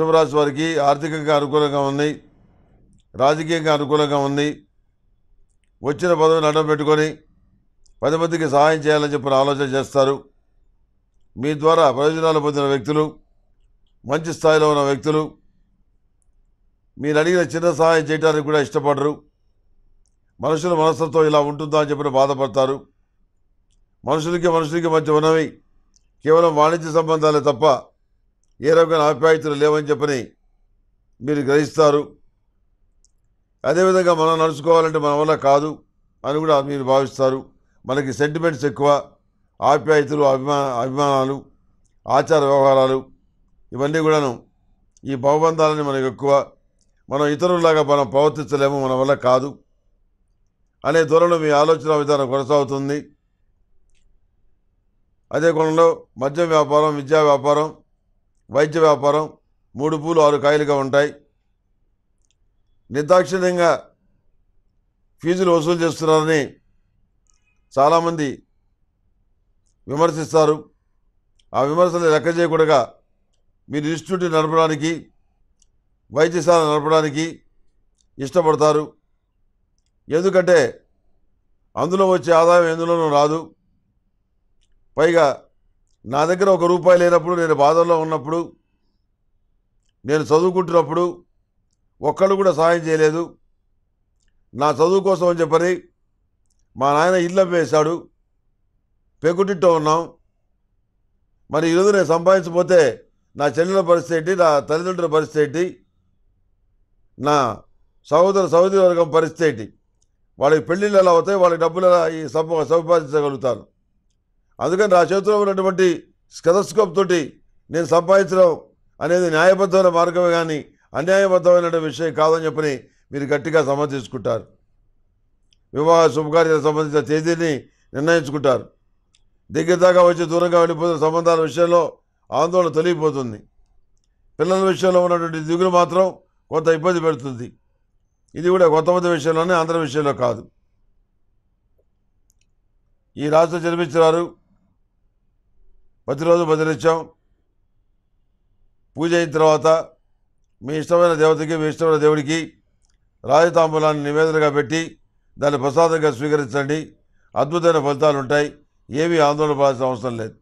వృషభరాశి వారికి ఆర్థికంగా అనుకూలంగా ఉంది రాజకీయంగా అనుకూలంగా ఉంది వచ్చిన పదవిని అడ్డం పెట్టుకొని పది మందికి సహాయం చేయాలని చెప్పిన ఆలోచన చేస్తారు మీ ద్వారా ప్రయోజనాలు పొందిన వ్యక్తులు మంచి స్థాయిలో ఉన్న వ్యక్తులు మీరు అడిగిన చిన్న సహాయం చేయడానికి కూడా ఇష్టపడరు మనుషుల మనస్తత్వం ఇలా ఉంటుందా అని చెప్పిన బాధపడతారు మనుషులకి మనుషులకి మధ్య ఉన్నవి కేవలం వాణిజ్య సంబంధాలే తప్ప ఏ రకమైన ఆప్యాయతలు లేవని చెప్పని మీరు గ్రహిస్తారు అదేవిధంగా మనం నడుచుకోవాలంటే మన వల్ల కాదు అని కూడా మీరు భావిస్తారు మనకి సెంటిమెంట్స్ ఎక్కువ ఆప్యాయతలు అభిమా అభిమానాలు ఆచార వ్యవహారాలు ఇవన్నీ కూడాను ఈ భవబంధాలని మనకు ఎక్కువ మనం ఇతరులాగా మనం ప్రవర్తించలేము మన వల్ల కాదు అనే దూరంలో మీ ఆలోచన విధానం కొనసాగుతుంది అదే కోణంలో మద్యం వ్యాపారం విద్యా వ్యాపారం వైద్య వ్యాపారం మూడు పూలు ఆరు కాయలుగా ఉంటాయి నిర్దాక్షిణ్యంగా ఫీజులు వసూలు చేస్తున్నారని చాలామంది విమర్శిస్తారు ఆ విమర్శలు లెక్క చేయకూడగా మీరు ఇన్స్టిట్యూట్ నడపడానికి వైద్యశాల నడపడానికి ఇష్టపడతారు ఎందుకంటే అందులో వచ్చే ఆదాయం ఎందులోనూ రాదు పైగా నా దగ్గర ఒక రూపాయి లేనప్పుడు నేను బాధల్లో ఉన్నప్పుడు నేను చదువుకుంటున్నప్పుడు ఒక్కళ్ళు కూడా సహాయం చేయలేదు నా చదువు కోసం అని చెప్పని మా నాయన ఇల్లు వేశాడు పెకుటిట్టో ఉన్నాం మరి ఈరోజు నేను సంపాదించకపోతే నా చెల్లెల పరిస్థితి ఏంటి నా తల్లిదండ్రుల పరిస్థితి ఏంటి నా సహోదర సహోదరి వర్గం పరిస్థితి ఏంటి వాళ్ళకి పెళ్ళిళ్ళు ఎలా అవుతాయి వాళ్ళకి డబ్బులు ఎలా ఈ సంపాదించగలుగుతాను అందుకని నా చేతిలో ఉన్నటువంటి స్కెదస్కోప్ తోటి నేను సంపాదించడం అనేది న్యాయబద్ధమైన మార్గమే కానీ అన్యాయబద్ధమైన విషయం కాదని చెప్పని మీరు గట్టిగా సమర్థించుకుంటారు వివాహ శుభకార్యాలకు సంబంధించిన తేదీని నిర్ణయించుకుంటారు దగ్గర దాకా వచ్చి దూరంగా వెళ్ళిపోతున్న సంబంధాల విషయంలో ఆందోళన తొలగిపోతుంది పిల్లల విషయంలో ఉన్నటువంటి దిగులు మాత్రం కొంత ఇబ్బంది పెడుతుంది ఇది కూడా కొంతమంది విషయంలోనే అందరి విషయంలో కాదు ఈ రాష్ట్రం జన్మించినారు ప్రతిరోజు బదిలిచ్చాం పూజ అయిన తర్వాత మీ ఇష్టమైన దేవతకి మీ ఇష్టమైన దేవుడికి రాజతాంబూలాన్ని నివేదనగా పెట్టి దాన్ని ప్రసాదంగా స్వీకరించండి అద్భుతమైన ఫలితాలు ఉంటాయి ఏమీ ఆందోళన పడాల్సిన అవసరం లేదు